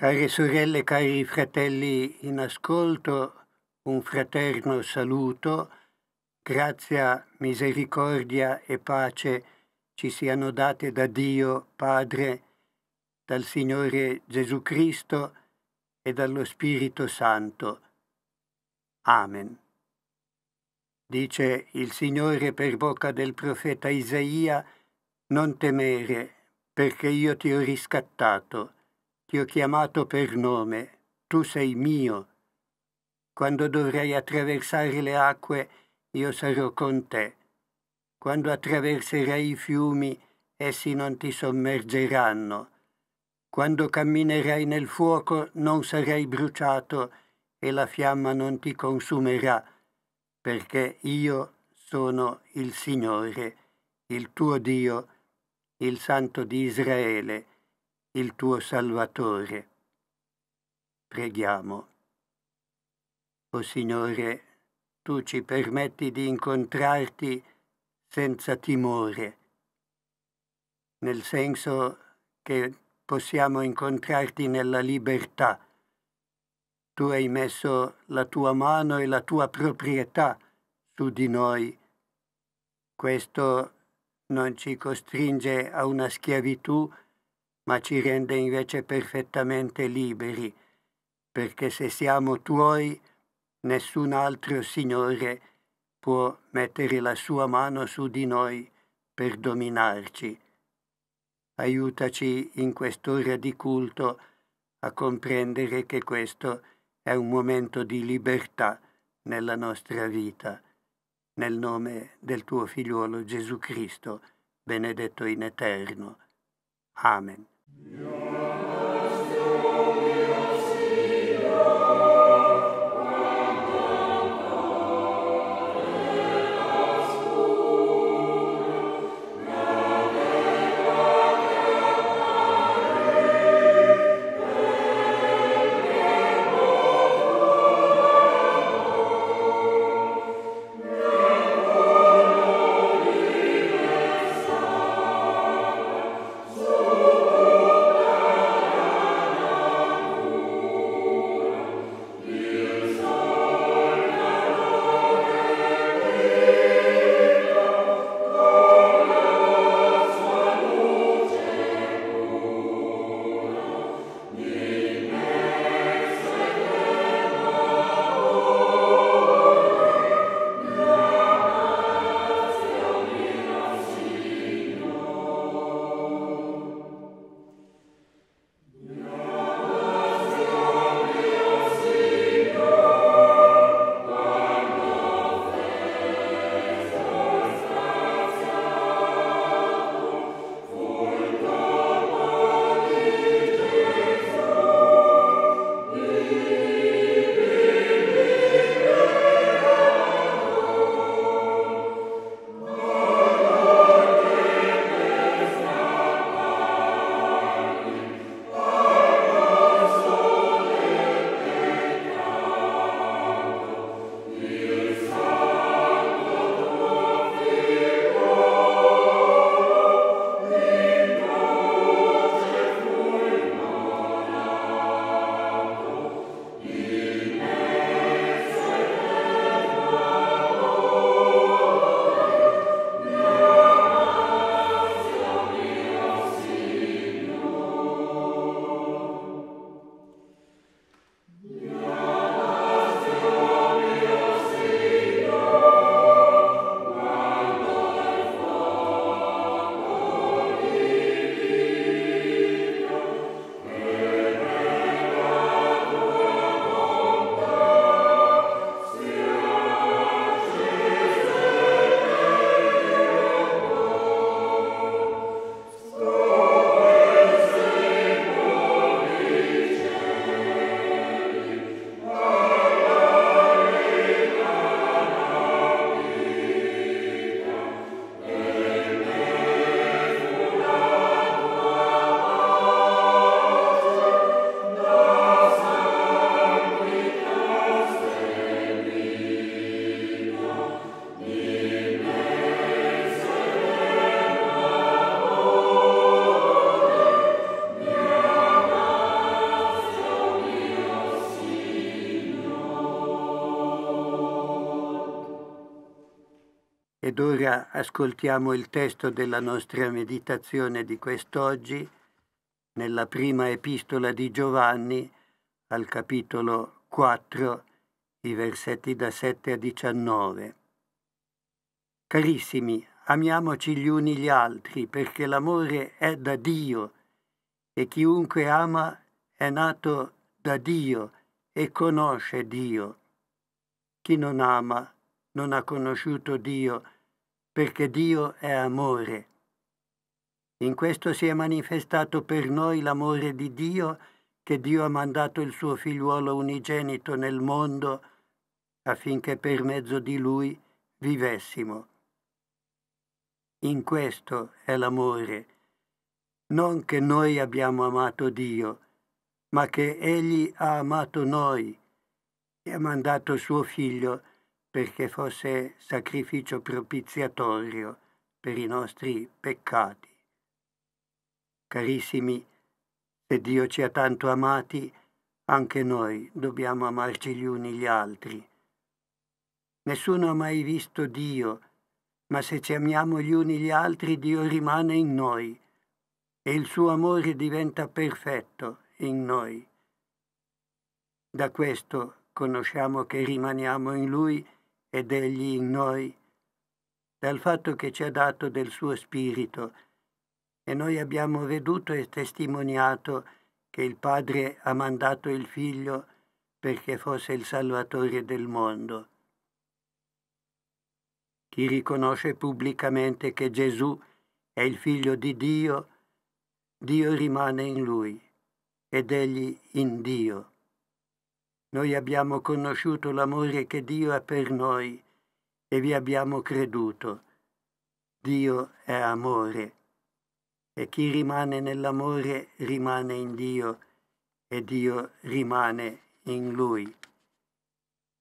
Care sorelle, cari fratelli in ascolto, un fraterno saluto, grazia, misericordia e pace ci siano date da Dio Padre, dal Signore Gesù Cristo e dallo Spirito Santo. Amen. Dice il Signore per bocca del profeta Isaia, non temere, perché io ti ho riscattato ti ho chiamato per nome, tu sei mio. Quando dovrai attraversare le acque, io sarò con te. Quando attraverserai i fiumi, essi non ti sommergeranno. Quando camminerai nel fuoco, non sarai bruciato e la fiamma non ti consumerà, perché io sono il Signore, il tuo Dio, il Santo di Israele il tuo Salvatore. Preghiamo. O Signore, tu ci permetti di incontrarti senza timore, nel senso che possiamo incontrarti nella libertà. Tu hai messo la tua mano e la tua proprietà su di noi. Questo non ci costringe a una schiavitù ma ci rende invece perfettamente liberi, perché se siamo tuoi, nessun altro Signore può mettere la sua mano su di noi per dominarci. Aiutaci in quest'ora di culto a comprendere che questo è un momento di libertà nella nostra vita. Nel nome del tuo figliuolo Gesù Cristo, benedetto in eterno. Amen. Yeah. Ed ora ascoltiamo il testo della nostra meditazione di quest'oggi nella prima epistola di Giovanni al capitolo 4, i versetti da 7 a 19. Carissimi, amiamoci gli uni gli altri perché l'amore è da Dio e chiunque ama è nato da Dio e conosce Dio. Chi non ama non ha conosciuto Dio perché Dio è amore. In questo si è manifestato per noi l'amore di Dio, che Dio ha mandato il suo figliuolo unigenito nel mondo affinché per mezzo di lui vivessimo. In questo è l'amore, non che noi abbiamo amato Dio, ma che Egli ha amato noi e ha mandato suo figlio perché fosse sacrificio propiziatorio per i nostri peccati. Carissimi, se Dio ci ha tanto amati, anche noi dobbiamo amarci gli uni gli altri. Nessuno ha mai visto Dio, ma se ci amiamo gli uni gli altri, Dio rimane in noi e il suo amore diventa perfetto in noi. Da questo conosciamo che rimaniamo in Lui ed egli in noi, dal fatto che ci ha dato del suo spirito. E noi abbiamo veduto e testimoniato che il Padre ha mandato il Figlio perché fosse il Salvatore del mondo. Chi riconosce pubblicamente che Gesù è il Figlio di Dio, Dio rimane in lui ed egli in Dio. Noi abbiamo conosciuto l'amore che Dio ha per noi e vi abbiamo creduto. Dio è amore e chi rimane nell'amore rimane in Dio e Dio rimane in Lui.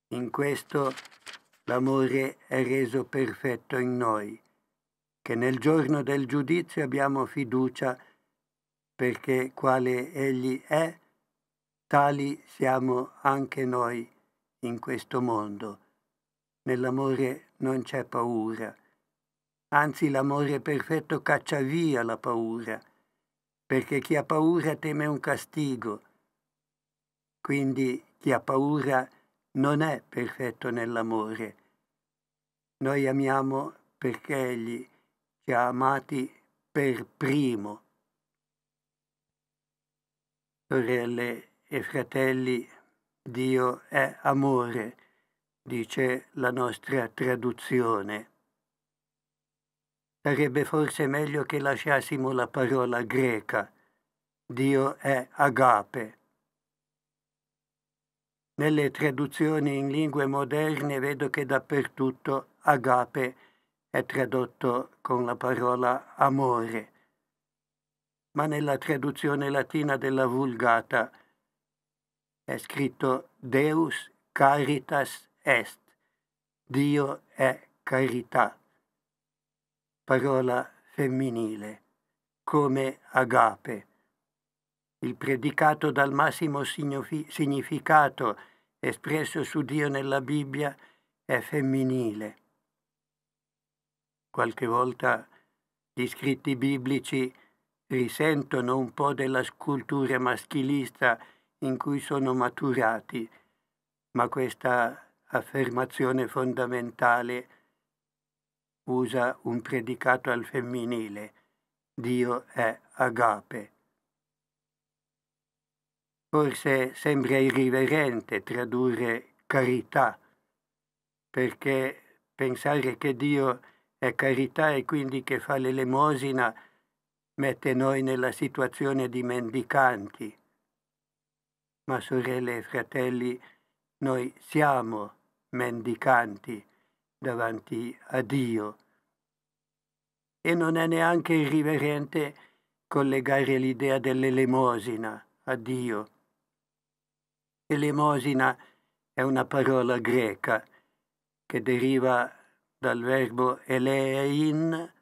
In questo l'amore è reso perfetto in noi, che nel giorno del giudizio abbiamo fiducia perché quale Egli è, Tali siamo anche noi in questo mondo. Nell'amore non c'è paura. Anzi, l'amore perfetto caccia via la paura, perché chi ha paura teme un castigo. Quindi chi ha paura non è perfetto nell'amore. Noi amiamo perché Egli ci ha amati per primo. Sorelle e fratelli, Dio è amore, dice la nostra traduzione. Sarebbe forse meglio che lasciassimo la parola greca. Dio è agape. Nelle traduzioni in lingue moderne vedo che dappertutto agape è tradotto con la parola amore, ma nella traduzione latina della Vulgata è scritto Deus caritas est, Dio è carità, parola femminile, come agape. Il predicato dal massimo significato espresso su Dio nella Bibbia è femminile. Qualche volta gli scritti biblici risentono un po' della scultura maschilista in cui sono maturati, ma questa affermazione fondamentale usa un predicato al femminile, Dio è agape. Forse sembra irriverente tradurre carità, perché pensare che Dio è carità e quindi che fa l'elemosina mette noi nella situazione di mendicanti ma sorelle e fratelli, noi siamo mendicanti davanti a Dio. E non è neanche irriverente collegare l'idea dell'elemosina a Dio. Elemosina è una parola greca che deriva dal verbo elein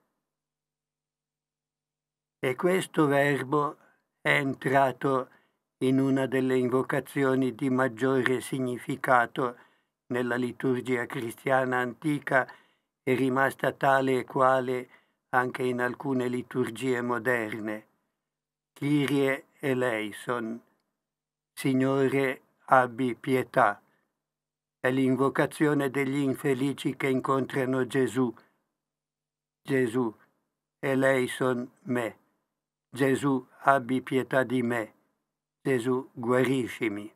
e questo verbo è entrato in in una delle invocazioni di maggiore significato nella liturgia cristiana antica è rimasta tale e quale anche in alcune liturgie moderne. Kyrie eleison, Signore abbi pietà, è l'invocazione degli infelici che incontrano Gesù. Gesù, eleison me, Gesù abbi pietà di me. Gesù guariscimi.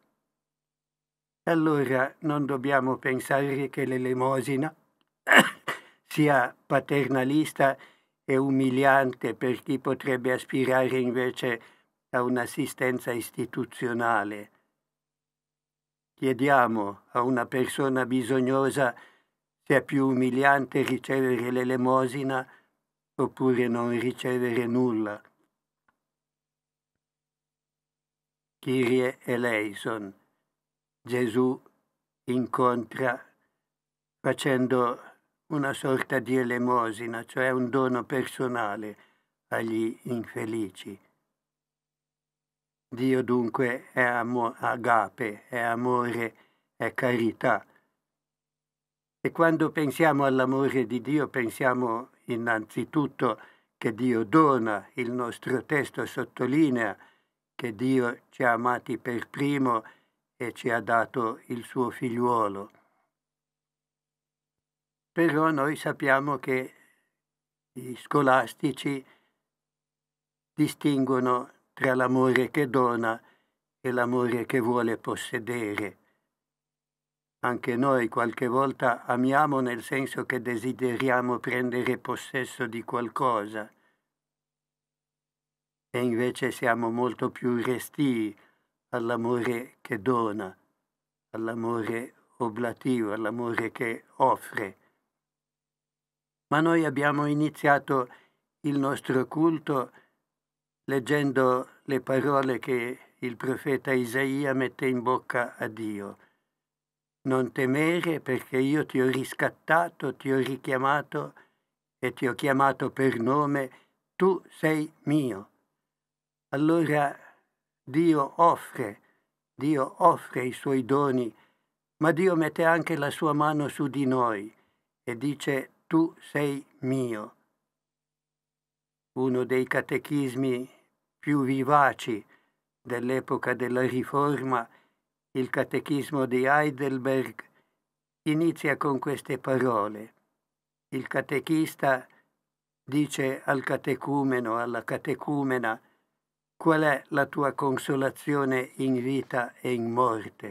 Allora non dobbiamo pensare che l'elemosina sia paternalista e umiliante per chi potrebbe aspirare invece a un'assistenza istituzionale. Chiediamo a una persona bisognosa se è più umiliante ricevere l'elemosina oppure non ricevere nulla. Kyrie eleison. Gesù incontra facendo una sorta di elemosina, cioè un dono personale agli infelici. Dio dunque è amo- agape, è amore, è carità. E quando pensiamo all'amore di Dio pensiamo innanzitutto che Dio dona, il nostro testo sottolinea che Dio ci ha amati per primo e ci ha dato il suo figliuolo. Però noi sappiamo che gli scolastici distinguono tra l'amore che dona e l'amore che vuole possedere. Anche noi qualche volta amiamo nel senso che desideriamo prendere possesso di qualcosa e invece siamo molto più restii all'amore che dona, all'amore oblativo, all'amore che offre. Ma noi abbiamo iniziato il nostro culto leggendo le parole che il profeta Isaia mette in bocca a Dio. Non temere perché io ti ho riscattato, ti ho richiamato e ti ho chiamato per nome, tu sei mio allora Dio offre, Dio offre i suoi doni, ma Dio mette anche la sua mano su di noi e dice tu sei mio. Uno dei catechismi più vivaci dell'epoca della Riforma, il catechismo di Heidelberg, inizia con queste parole. Il catechista dice al catecumeno, alla catecumena, qual è la tua consolazione in vita e in morte?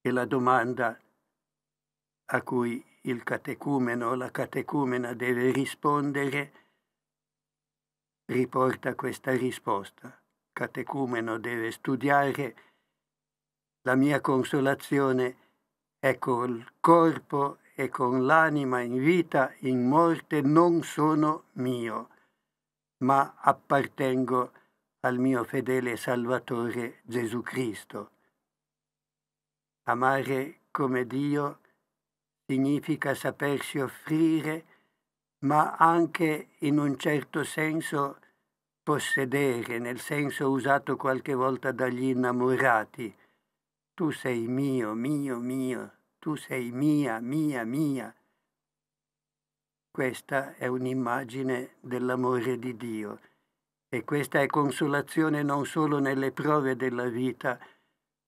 E la domanda a cui il catecumeno o la catecumena deve rispondere riporta questa risposta. Il Catecumeno deve studiare la mia consolazione è col corpo e con l'anima in vita, in morte non sono mio ma appartengo al mio fedele Salvatore Gesù Cristo. Amare come Dio significa sapersi offrire, ma anche in un certo senso possedere, nel senso usato qualche volta dagli innamorati. Tu sei mio, mio, mio, tu sei mia, mia, mia. Questa è un'immagine dell'amore di Dio e questa è consolazione non solo nelle prove della vita,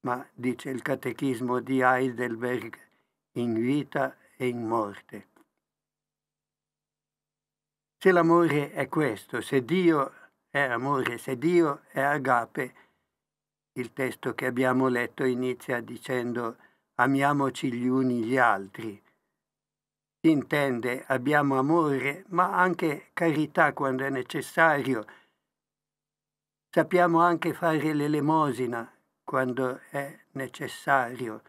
ma, dice il catechismo di Heidelberg, in vita e in morte. Se l'amore è questo, se Dio è amore, se Dio è agape, il testo che abbiamo letto inizia dicendo amiamoci gli uni gli altri si intende abbiamo amore, ma anche carità quando è necessario. Sappiamo anche fare l'elemosina quando è necessario.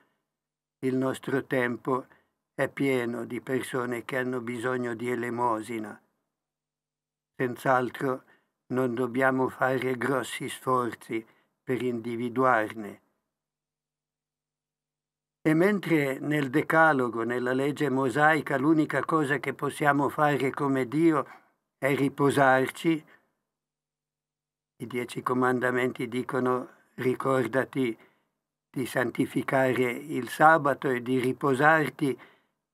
Il nostro tempo è pieno di persone che hanno bisogno di elemosina. Senz'altro non dobbiamo fare grossi sforzi per individuarne e mentre nel Decalogo, nella legge mosaica, l'unica cosa che possiamo fare come Dio è riposarci, i dieci comandamenti dicono ricordati di santificare il sabato e di riposarti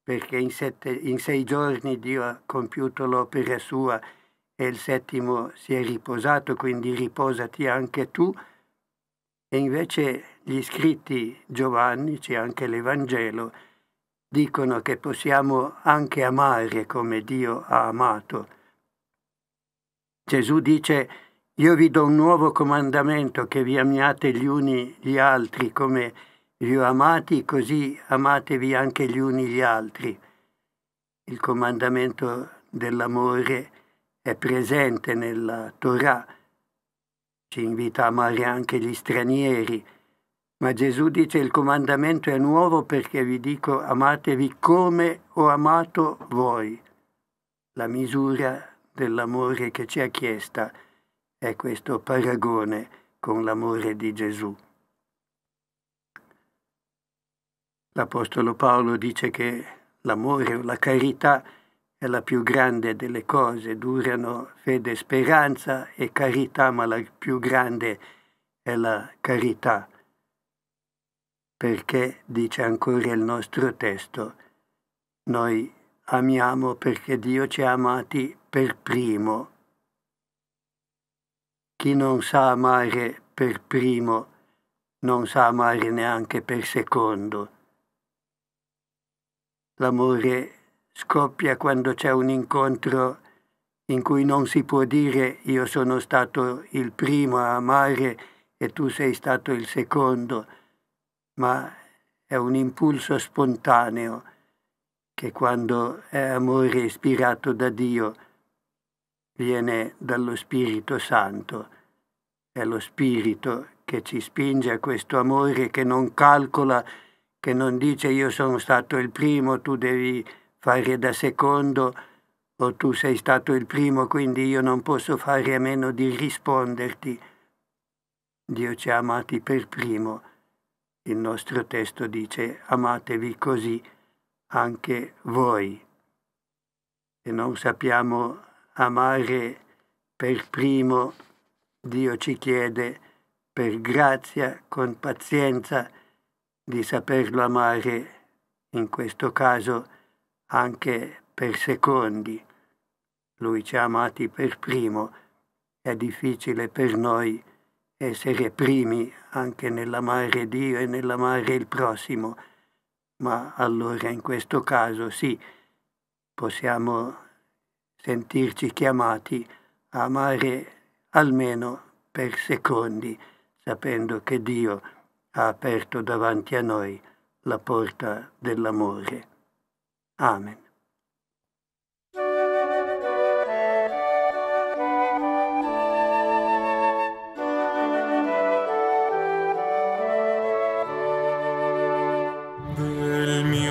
perché in, sette, in sei giorni Dio ha compiuto l'opera sua e il settimo si è riposato, quindi riposati anche tu. E invece gli scritti Giovanni, c'è anche l'Evangelo, dicono che possiamo anche amare come Dio ha amato. Gesù dice, io vi do un nuovo comandamento che vi amiate gli uni gli altri come vi ho amati, così amatevi anche gli uni gli altri. Il comandamento dell'amore è presente nella Torah, ci invita a amare anche gli stranieri, ma Gesù dice il comandamento è nuovo perché vi dico amatevi come ho amato voi. La misura dell'amore che ci ha chiesta è questo paragone con l'amore di Gesù. L'Apostolo Paolo dice che l'amore o la carità è la più grande delle cose, durano fede, speranza e carità, ma la più grande è la carità perché, dice ancora il nostro testo, noi amiamo perché Dio ci ha amati per primo. Chi non sa amare per primo non sa amare neanche per secondo. L'amore scoppia quando c'è un incontro in cui non si può dire io sono stato il primo a amare e tu sei stato il secondo ma è un impulso spontaneo che quando è amore ispirato da Dio viene dallo Spirito Santo. È lo Spirito che ci spinge a questo amore che non calcola, che non dice io sono stato il primo, tu devi fare da secondo o tu sei stato il primo, quindi io non posso fare a meno di risponderti. Dio ci ha amati per primo il nostro testo dice amatevi così anche voi. Se non sappiamo amare per primo, Dio ci chiede per grazia, con pazienza, di saperlo amare, in questo caso anche per secondi. Lui ci ha amati per primo, è difficile per noi essere primi anche nell'amare Dio e nell'amare il prossimo, ma allora in questo caso sì, possiamo sentirci chiamati a amare almeno per secondi, sapendo che Dio ha aperto davanti a noi la porta dell'amore. Amen.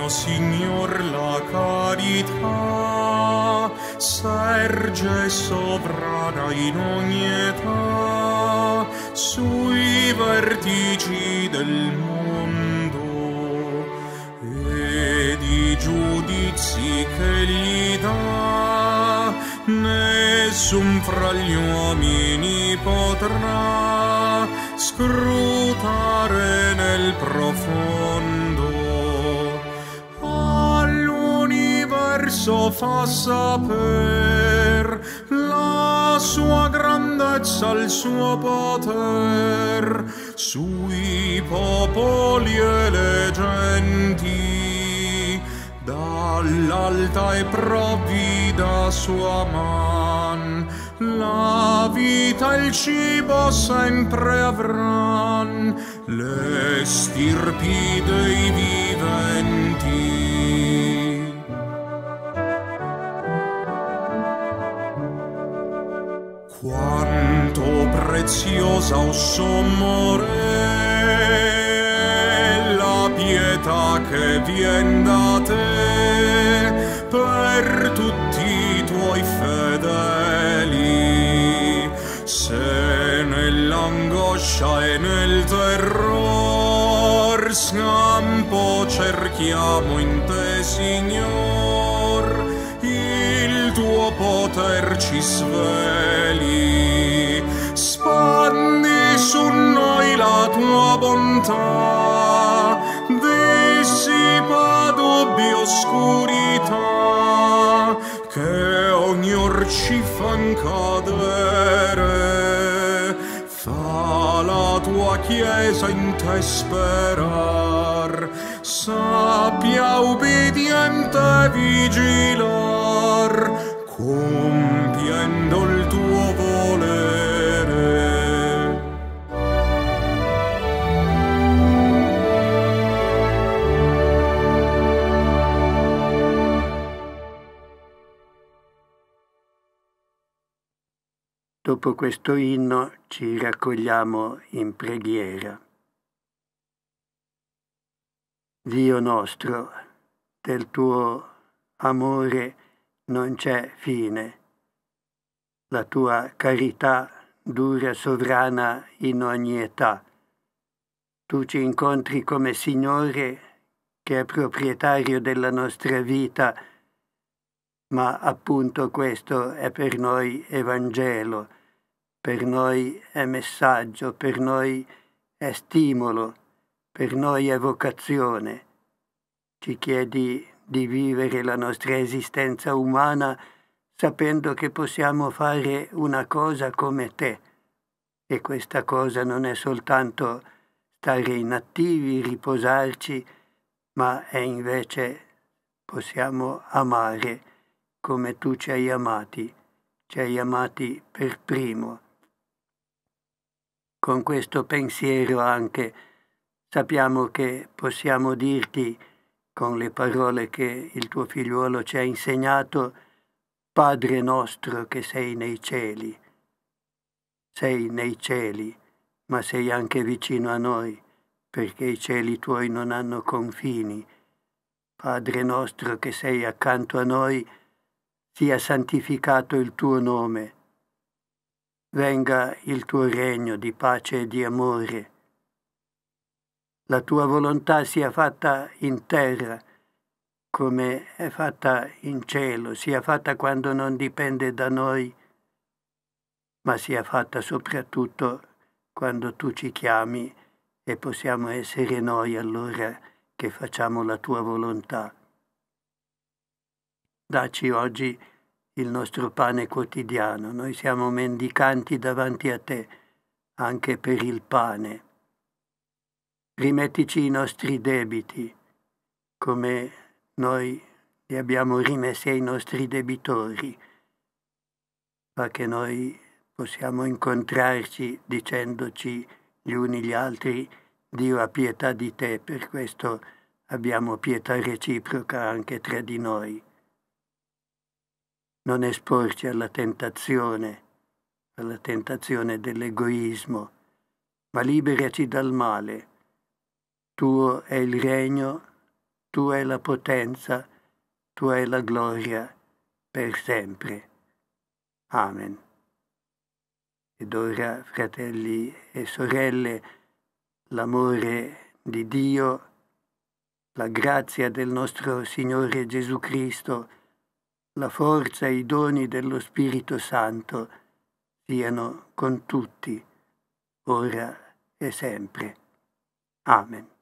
Signor la carità serge sovrana in ogni età sui vertici del mondo e di giudizi che gli dà nessun fra gli uomini potrà scrutare nel profondo esso fa saper la sua grandezza, il suo poter sui popoli e le genti. Dall'alta e provvida sua man, la vita e il cibo sempre avran, le stirpi dei viventi. preziosa o sommore la pietà che vien da te per tutti i tuoi fedeli se nell'angoscia e nel terror scampo cerchiamo in te Signor il tuo poter ci sveli verità dissipa dubbi oscurità che ogni or ci fan cadere fa la tua chiesa in te sperar sappia ubbidiente vigilar compiendo dopo questo inno ci raccogliamo in preghiera. Dio nostro, del tuo amore non c'è fine. La tua carità dura sovrana in ogni età. Tu ci incontri come Signore che è proprietario della nostra vita, ma appunto questo è per noi Evangelo, per noi è messaggio, per noi è stimolo, per noi è vocazione. Ci chiedi di vivere la nostra esistenza umana sapendo che possiamo fare una cosa come te. E questa cosa non è soltanto stare inattivi, riposarci, ma è invece possiamo amare come tu ci hai amati, ci hai amati per primo con questo pensiero anche sappiamo che possiamo dirti con le parole che il tuo figliuolo ci ha insegnato, Padre nostro che sei nei cieli, sei nei cieli, ma sei anche vicino a noi, perché i cieli tuoi non hanno confini. Padre nostro che sei accanto a noi, sia santificato il tuo nome, venga il tuo regno di pace e di amore. La tua volontà sia fatta in terra come è fatta in cielo, sia fatta quando non dipende da noi, ma sia fatta soprattutto quando tu ci chiami e possiamo essere noi allora che facciamo la tua volontà. Daci oggi il nostro pane quotidiano, noi siamo mendicanti davanti a te anche per il pane. Rimettici i nostri debiti come noi li abbiamo rimessi ai nostri debitori, fa che noi possiamo incontrarci dicendoci gli uni gli altri Dio ha pietà di te, per questo abbiamo pietà reciproca anche tra di noi non esporci alla tentazione, alla tentazione dell'egoismo, ma liberaci dal male. Tuo è il regno, tu è la potenza, tu è la gloria per sempre. Amen. Ed ora, fratelli e sorelle, l'amore di Dio, la grazia del nostro Signore Gesù Cristo, la forza e i doni dello Spirito Santo siano con tutti, ora e sempre. Amen.